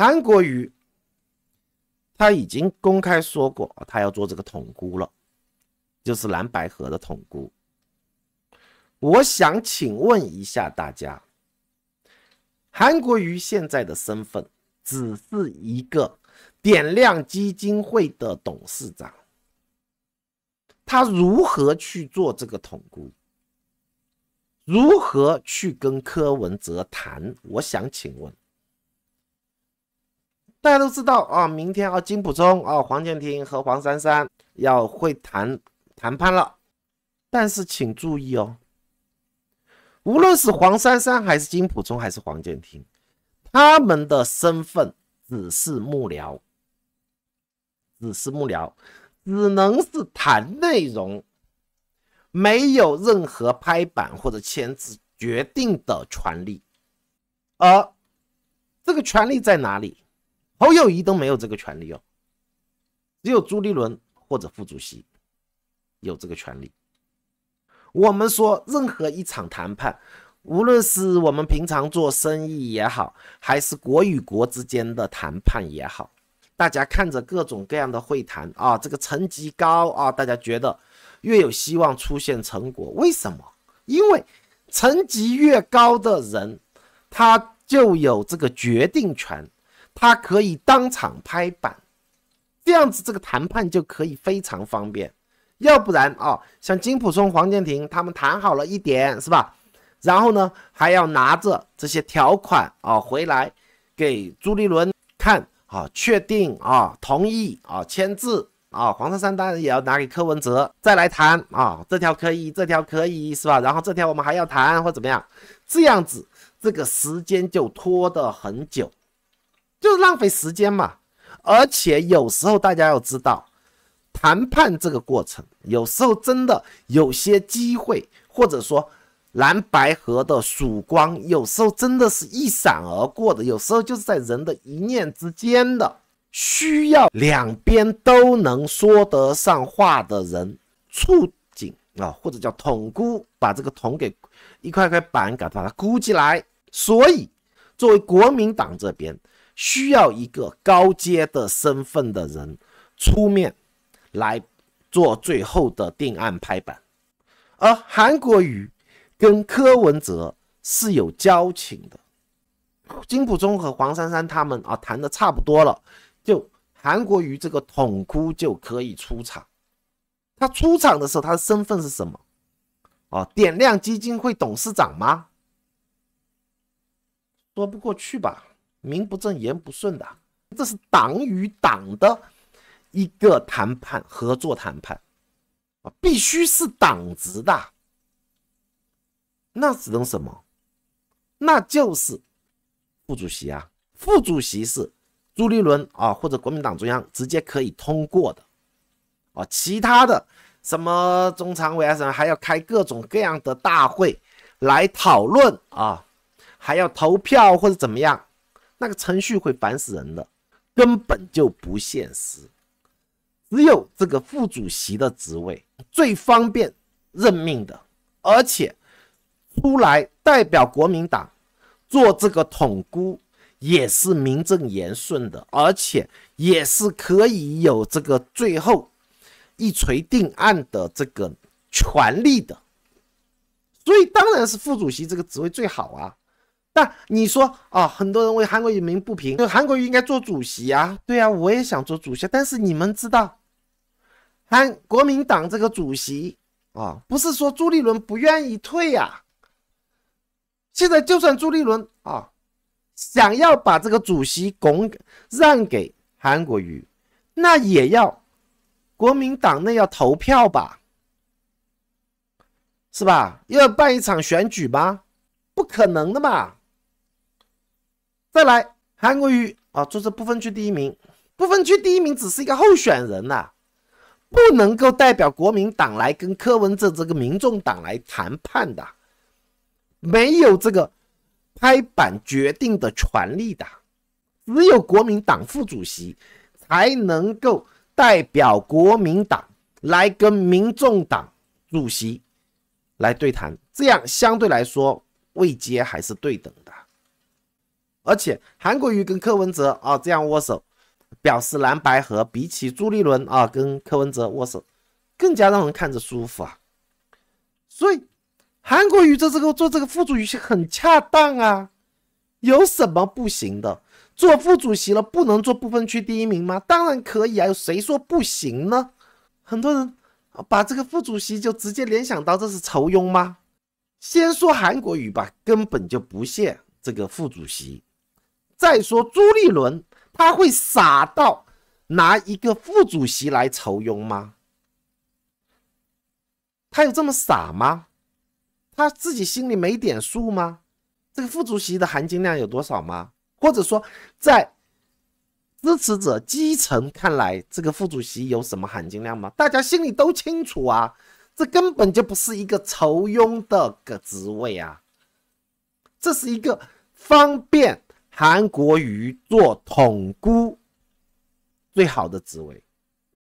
韩国瑜他已经公开说过，他要做这个统估了，就是蓝白河的统估。我想请问一下大家，韩国瑜现在的身份只是一个点亮基金会的董事长，他如何去做这个统估？如何去跟柯文哲谈？我想请问。大家都知道啊，明天啊，金普忠啊、黄建庭和黄珊珊要会谈谈判了。但是请注意哦，无论是黄珊珊还是金普忠还是黄建庭，他们的身份只是幕僚，只是幕僚，只能是谈内容，没有任何拍板或者签字决定的权利。而这个权利在哪里？侯友谊都没有这个权利哦，只有朱立伦或者副主席有这个权利。我们说，任何一场谈判，无论是我们平常做生意也好，还是国与国之间的谈判也好，大家看着各种各样的会谈啊，这个层级高啊，大家觉得越有希望出现成果。为什么？因为层级越高的人，他就有这个决定权。他可以当场拍板，这样子这个谈判就可以非常方便。要不然啊，像金普松、黄建庭他们谈好了一点是吧？然后呢，还要拿着这些条款啊回来给朱立伦看啊，确定啊，同意啊，签字啊。黄珊珊当然也要拿给柯文哲再来谈啊，这条可以，这条可以是吧？然后这条我们还要谈，或怎么样？这样子这个时间就拖得很久。就是浪费时间嘛，而且有时候大家要知道，谈判这个过程，有时候真的有些机会，或者说蓝白河的曙光，有时候真的是一闪而过的，有时候就是在人的一念之间的，需要两边都能说得上话的人触景啊，或者叫统估，把这个统给一块块板，把它估起来。所以，作为国民党这边。需要一个高阶的身份的人出面来做最后的定案拍板，而韩国瑜跟柯文哲是有交情的，金普中和黄珊珊他们啊谈的差不多了，就韩国瑜这个统哭就可以出场，他出场的时候他的身份是什么？啊，点亮基金会董事长吗？说不过去吧。名不正言不顺的，这是党与党的一个谈判、合作谈判啊，必须是党职的。那只能什么？那就是副主席啊！副主席是朱立伦啊，或者国民党中央直接可以通过的啊。其他的什么中常委啊什么，还要开各种各样的大会来讨论啊，还要投票或者怎么样。那个程序会烦死人的，根本就不现实。只有这个副主席的职位最方便任命的，而且出来代表国民党做这个统估也是名正言顺的，而且也是可以有这个最后一锤定案的这个权利的。所以当然是副主席这个职位最好啊。你说啊，很多人为韩国瑜鸣不平，就韩国瑜应该做主席啊？对啊，我也想做主席。但是你们知道，韩国民党这个主席啊，不是说朱立伦不愿意退呀。现在就算朱立伦啊，想要把这个主席拱让给韩国瑜，那也要国民党内要投票吧，是吧？要办一场选举吗？不可能的嘛。再来，韩国瑜啊，这是不分区第一名，不分区第一名只是一个候选人呐，不能够代表国民党来跟柯文哲这个民众党来谈判的，没有这个拍板决定的权利的，只有国民党副主席才能够代表国民党来跟民众党主席来对谈，这样相对来说位阶还是对等的。而且韩国瑜跟柯文哲啊这样握手，表示蓝白合，比起朱立伦啊跟柯文哲握手，更加让人看着舒服啊。所以韩国瑜这这个做这个副主席很恰当啊，有什么不行的？做副主席了不能做不分区第一名吗？当然可以啊，有谁说不行呢？很多人把这个副主席就直接联想到这是仇庸吗？先说韩国瑜吧，根本就不屑这个副主席。再说朱立伦，他会傻到拿一个副主席来筹庸吗？他有这么傻吗？他自己心里没点数吗？这个副主席的含金量有多少吗？或者说，在支持者基层看来，这个副主席有什么含金量吗？大家心里都清楚啊，这根本就不是一个筹庸的个职位啊，这是一个方便。韩国瑜做统孤最好的职位。